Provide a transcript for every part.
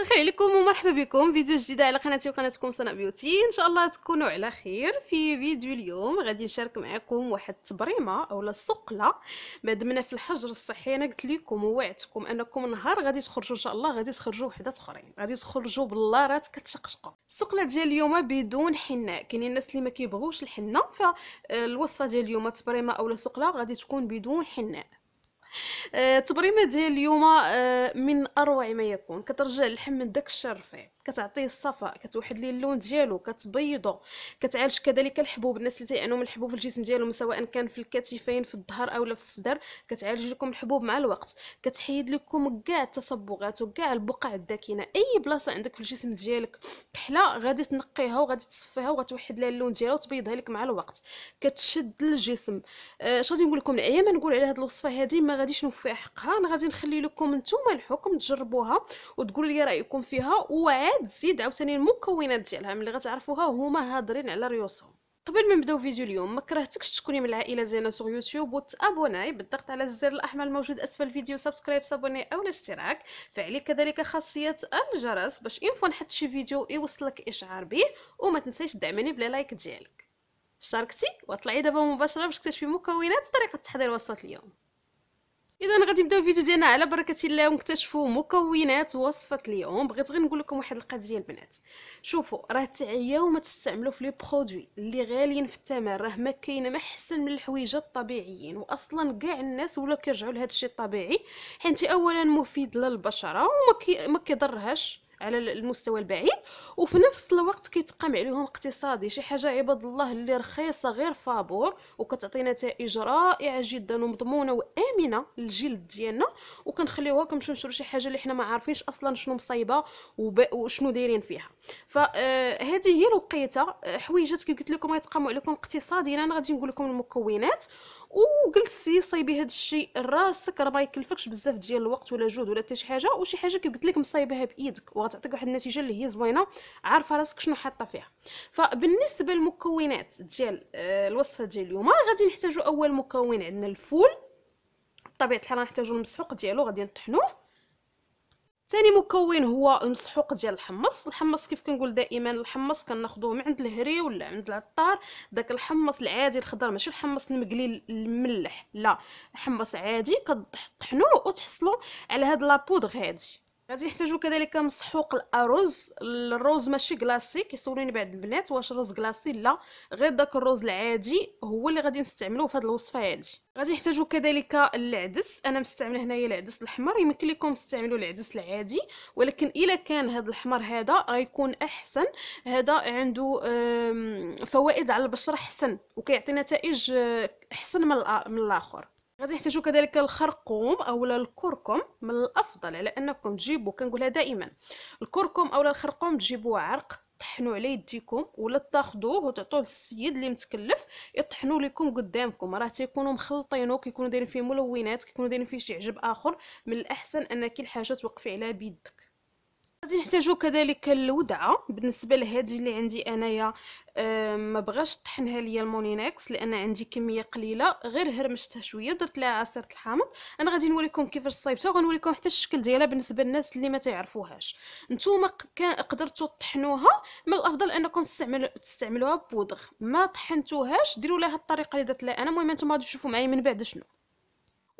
مساء لكم ومرحبا بكم فيديو جديد على قناتي وقناتكم صنع بيوتي ان شاء الله تكونوا على خير في فيديو اليوم غادي نشارك معكم واحد التبريمه اولا السقله بعد منا في الحجر الصحي انا قلت لكم ووعدتكم انكم نهار غادي تخرجوا ان شاء الله غادي تخرجوا وحدات اخرين غادي تخرجوا باللارات كتشقشقوا السقله ديال اليوم بدون حناء كاينين الناس اللي ما كيبغوش الحناء فالوصفه ديال اليوم تبريمه اولا السقله غادي تكون بدون حناء التبريمه آه، ديال اليوم آه، من اروع ما يكون كترجع للحمل داك الشر الرفيع كتعطيه الصفاء كتوحد ليه اللون ديالو كتبيضو كتعالج كذلك الحبوب الناس اللي تيعانوا من الحبوب في الجسم ديالهم سواء كان في الكتفين في الظهر اولا في الصدر كتعالج لكم الحبوب مع الوقت كتحيد لكم كاع التصبغات وكاع البقع الداكنه اي بلاصه عندك في الجسم ديالك كحله غادي تنقيها وغادي تصفيها وغتوحد لها اللون ديالها وتبيضها لك مع الوقت كتشد الجسم اش آه، غادي نقول لكم العيا ما نقول على هذه الوصفه هذه ما غاديش نوفي حقها انا غادي نخلي لكم نتوما الحكم تجربوها وتقولوا لي رايكم فيها وعاد عاد زيد عاوتاني المكونات ديالها ملي غتعرفوها هما هادرين على ريوسهم قبل ما نبداو فيديو اليوم ما كرهتكش تكوني من العائله ديالنا سوغ يوتيوب وتابوناي بالضغط على الزر الاحمر الموجود اسفل الفيديو سبسكرايب صابوني او الاشتراك فعلي كذلك خاصيه الجرس باش انفو نحط شي فيديو يوصلك اشعار به وما تنسيش تدعمني بلا لايك ديالك شاركتي وطلعي دابا مباشره باش تكتشفي مكونات طريقه تحضير وصفه اليوم اذا غادي نبداو الفيديو ديالنا على بركه الله ونكتشفوا مكونات وصفه اليوم بغيت غير نقول لكم واحد القضيه البنات شوفوا راه تعياو ما تستعملوا في لي برودوي اللي غاليين في الثمن راه ما كاينه ما احسن من الحويجه الطبيعيين واصلا كاع الناس ولاو كيرجعوا لهذا الشيء الطبيعي حيت اولا مفيد للبشره وما كيضرهاش على المستوى البعيد وفي نفس الوقت كيتقام عليهم اقتصادي شي حاجه عباد الله اللي رخيصه غير فابور وكتعطي نتائج رائعه جدا ومضمونه وامنه للجلد ديالنا وكنخليوها كنمشيو نشرو شي حاجه اللي حنا ما عارفينش اصلا شنو مصايبه وشنو دايرين فيها فهذه آه، هي الوقيته آه، حويجات كي قلت لكم غيتقاموا عليكم اقتصاديا انا غادي نقول لكم المكونات وجلسي صايبي هذا الشيء راسك راه ما يكلفكش بزاف ديال الوقت ولا جهد ولا حتى شي حاجه وشي حاجه كي قلت لك مصايبها بايدك وغتعطيك واحد النتيجه اللي هي زوينه عارفه راسك شنو حاطه فيها فبالنسبه للمكونات ديال آه، الوصفه ديال اليوم غادي نحتاجو اول مكون عندنا الفول بطبيعه الحال غنحتاجو المسحوق ديالو غادي نطحنوه ثاني مكون هو المسحوق ديال الحمص الحمص كيف كنقول دائما الحمص كناخذوه من عند الهري ولا عند العطار داك الحمص العادي الخضر ماشي الحمص المقلي الملح لا حمص عادي كتطحنوه وتحصلوا على هاد لابودغ هادي غادي نحتاجو كذلك مسحوق الارز الرز ماشي كلاصي كيسولوني بعض البنات واش الرز كلاصي لا غير داك الرز العادي هو اللي غادي نستعملوه في هذه الوصفه هذه غادي نحتاجو كذلك العدس انا مستعمله هنايا العدس الاحمر يمكن لكم تستعملوا العدس العادي ولكن الا كان هذا الاحمر هذا غيكون احسن هذا عنده فوائد على البشره احسن وكيعطي نتائج احسن آه، من الاخر غادي نحتاجو كذلك الخرقوم اولا الكركم من الافضل على انكم تجيبو كنقولها دائما الكركم اولا الخرقوم تجيبوه عرق طحنوا عليه يديكم ولا تاخذوه وتعطوه للسيد اللي متكلف يطحنوا لكم قدامكم راه تيكونوا مخلطينو كيكونوا دايرين فيه ملونات كيكونوا دايرين فيه شي عجب اخر من الاحسن انك الحاجه توقفي عليها بيدك غادي نحتاجو كذلك الودعه بالنسبه لهذه اللي عندي انايا آه، ما بغاش طحنها ليا المونينكس لان عندي كميه قليله غير هرمشتها شويه درت لها عصير الحامض انا غادي نوريكم كيفاش صايبتها وغنوريكم حتى الشكل ديالها بالنسبه للناس اللي ما تعرفوهاش نتوما قدرتو طحنوها من الافضل انكم تستعملوا تستعملوها بودغ ما طحنتوهاش ديروا لها الطريقه اللي درت لها انا المهم نتوما غادي تشوفوا معايا من بعد شنو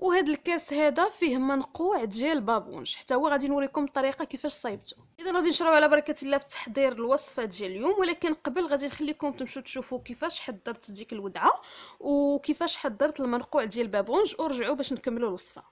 وهاد الكاس هذا فيه منقوع ديال بابونج حتى هو غادي نوريكم الطريقه كيفاش صايبته اذا غادي نشرو على بركه الله في تحضير الوصفه ديال اليوم ولكن قبل غادي نخليكم تمشوا تشوفوا كيفاش حضرت ديك الودعه وكيفاش حضرت المنقوع ديال بابونج ورجعوا باش نكملوا الوصفه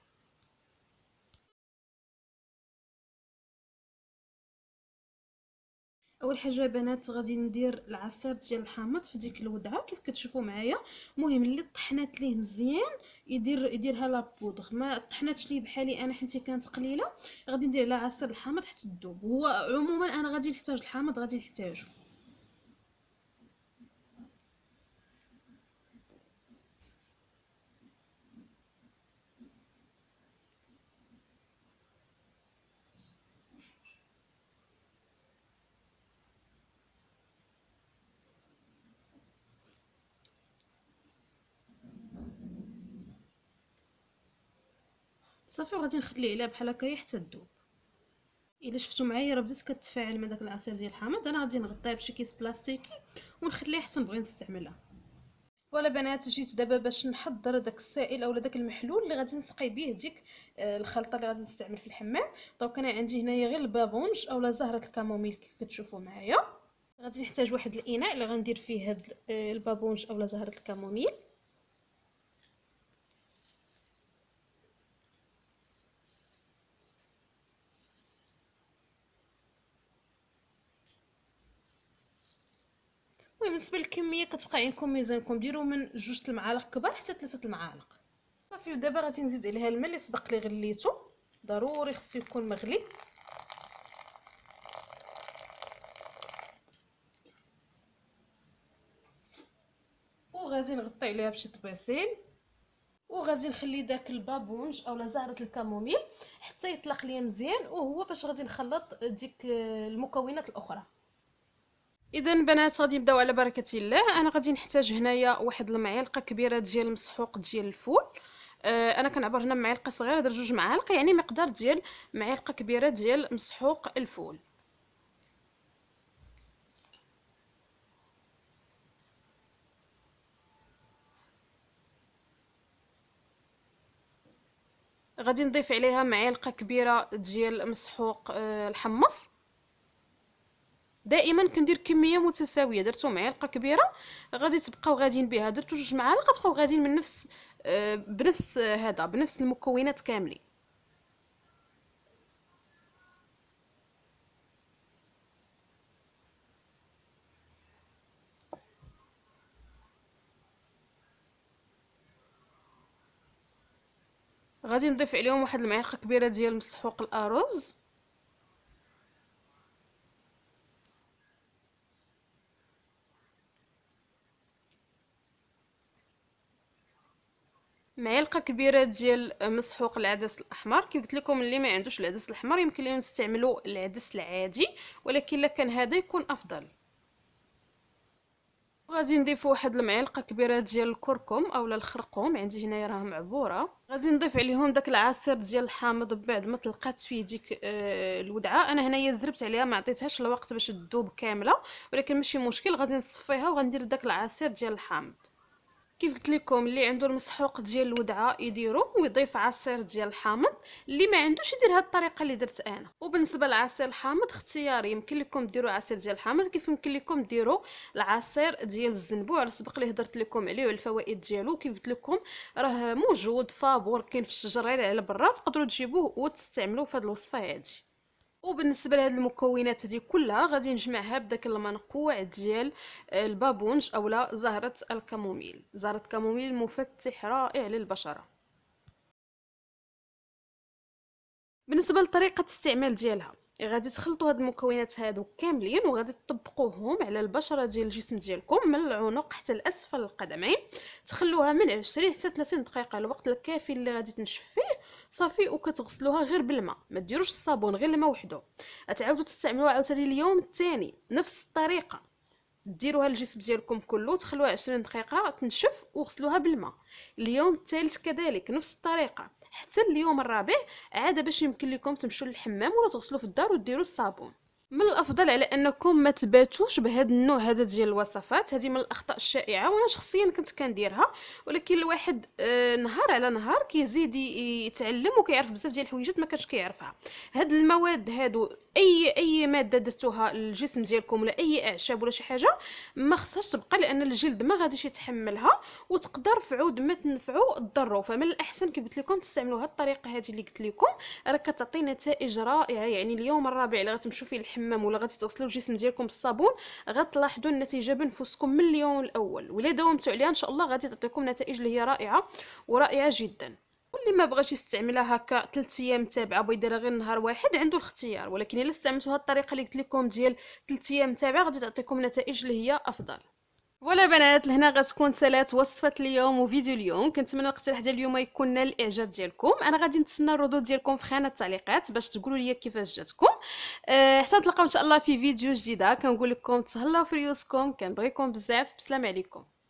اول حاجه بنات غادي ندير العصير ديال الحامض في ديك الودعه كيف كتشوفوا معايا المهم اللي طحنات ليه مزيان يدير يديرها لابودغ ما طحناتش ليه بحالي انا حيت كانت قليله غادي ندير لها عصير الحامض حتى تذوب هو عموما انا غادي نحتاج الحامض غادي نحتاجه صافي وغادي نخليه عليها بحال هكايا حتى تذوب الا شفتو معايا راه بدات كتفاعل مع داك العصير ديال الحامض انا غادي نغطيه بشي كيس بلاستيكي ونخليه حتى نبغي نستعملها ولا بنات جيت دابا باش نحضر داك السائل اولا داك المحلول اللي غادي نسقي به ديك آه، الخلطه اللي غادي نستعمل في الحمام دونك انا عندي هنايا غير البابونج اولا زهره الكاموميل كيف كتشوفوا معايا غادي نحتاج واحد الاناء اللي غندير فيه هاد آه، البابونج اولا زهره الكاموميل بالنسبه للكميه كتبقى عندكم ميزانكم ديروا من جوج المعالق كبار حتى ثلاثه المعالق صافي ودابا غادي نزيد عليها الماء اللي سبق لي غليته ضروري خصو يكون مغلي وغادي نغطي عليها بشي طباسيل وغادي نخلي داك البابونج اولا زهره الكاموميل حتى يطلق ليا مزيان وهو باش غادي نخلط ديك المكونات الاخرى اذا البنات غادي نبداو على بركه الله انا غادي نحتاج هنايا واحد المعلقه كبيره ديال المسحوق ديال الفول آه انا كنعبر هنا معلقه صغيره درت جوج معالق يعني مقدار ديال معلقه كبيره ديال مسحوق الفول غادي نضيف عليها معلقه كبيره ديال مسحوق آه، الحمص دائما كندير كميه متساويه درتو معلقه كبيره غادي تبقاو غاديين بها درتو جوج معالق تبقاو غاديين من نفس آه، بنفس آه، هذا بنفس المكونات كاملين غادي نضيف عليهم واحد المعلقه كبيره ديال مسحوق الارز معلقه كبيره ديال مسحوق العدس الاحمر كيف قلت لكم اللي ما عندوش العدس الاحمر يمكن لهم يستعملوا العدس العادي ولكن الا كان هذا يكون افضل غادي نضيف واحد المعلقه كبيره ديال الكركم اولا الخرقوم عندي هنايا راه معبوره غادي نضيف عليهم داك العصير ديال الحامض بعد ما طلقات فيه ديك آه الودعه انا هنايا زربت عليها ما عطيتهاش الوقت باش تذوب كامله ولكن ماشي مشكل غادي نصفيها وغندير داك العصير ديال الحامض كيف قلت لكم اللي عنده المسحوق ديال الودعه يديرو ويضيف عصير ديال الحامض اللي ما عندوش يدير هاد الطريقه اللي درت انا وبالنسبه للعصير الحامض اختياري يمكن لكم ديروا عصير ديال الحامض كيف يمكن لكم ديروا العصير ديال الزنبوع على سبق اللي هضرت لكم عليه وعلى الفوائد ديالو كيف قلت لكم راه موجود فابور كاين في الشجر على برا تقدروا تجيبوه وتستعملوه في هاد الوصفه هادي وبالنسبه لهاد المكونات هذه كلها غادي نجمعها بداك المنقوع ديال آه، البابونج اولا زهره الكاموميل زهره الكاموميل مفتح رائع للبشره بالنسبه لطريقه الاستعمال ديالها غادي تخلطوا هاد المكونات هادو كاملين وغادي تطبقوهم على البشره ديال الجسم ديالكم من العنق حتى الاسفل القدمين تخلوها من 20 حتى 30 دقيقه الوقت الكافي اللي غادي تنشف فيه صافي وكتغسلوها غير بالماء ما ديروش الصابون غير الماء وحده تعاودوا تستعملوها عاوتاني اليوم الثاني نفس الطريقه ديروها الجسم ديالكم كله تخلوها 20 دقيقه تنشف وغسلوها بالماء اليوم الثالث كذلك نفس الطريقه حتى اليوم الرابع عاد باش يمكن لكم تمشوا للحمام ولا تغسلوا في الدار وديروا الصابون من الافضل على انكم ما تباتوش بهذا النوع هذا ديال الوصفات هذه من الاخطاء الشائعه وانا شخصيا كنت كنديرها ولكن الواحد آه، نهار على نهار كيزيد يتعلم وكيعرف بزاف ديال الحويجات ما كانش كيعرفها هاد المواد هادو اي اي ماده درتوها للجسم ديالكم ولا اي اعشاب ولا شي حاجه ما خصهاش تبقى لان الجلد ما غاديش يتحملها وتقدر في عود ما تنفعو تضرو فمن الاحسن كيف قلت لكم تستعملوا هاد الطريقه هذه اللي قلت لكم راه كتعطي نتائج رائعه يعني اليوم الرابع اللي غتمشوا فيه الحمام ولا غادي تغسلوا الجسم ديالكم بالصابون غتلاحظوا النتيجه بنفسكم من اليوم الاول ولا داومتوا عليها ان شاء الله غادي تعطيكم نتائج اللي هي رائعه ورائعه جدا واللي ما بغاش يستعملها هكا 3 ايام تابعه بغا يديرها غير نهار واحد عنده الاختيار ولكن الا استعملتوا هاد الطريقه اللي قلت لكم ديال 3 ايام تابعه غادي تعطيكم نتائج اللي هي افضل ولا بنات لهنا غتكون سالات وصفه اليوم وفيديو اليوم كنتمنى الاقتراح ديال اليوم يكون نال الاعجاب ديالكم انا غادي نتسنى الردود ديالكم في خانه التعليقات باش تقولوا لي كيفاش جاتكم أه حتى نتلاقاو ان شاء الله في فيديو جديده كنقول لكم تهلاو في ريوسكم كنبغيكم بزاف بسلام عليكم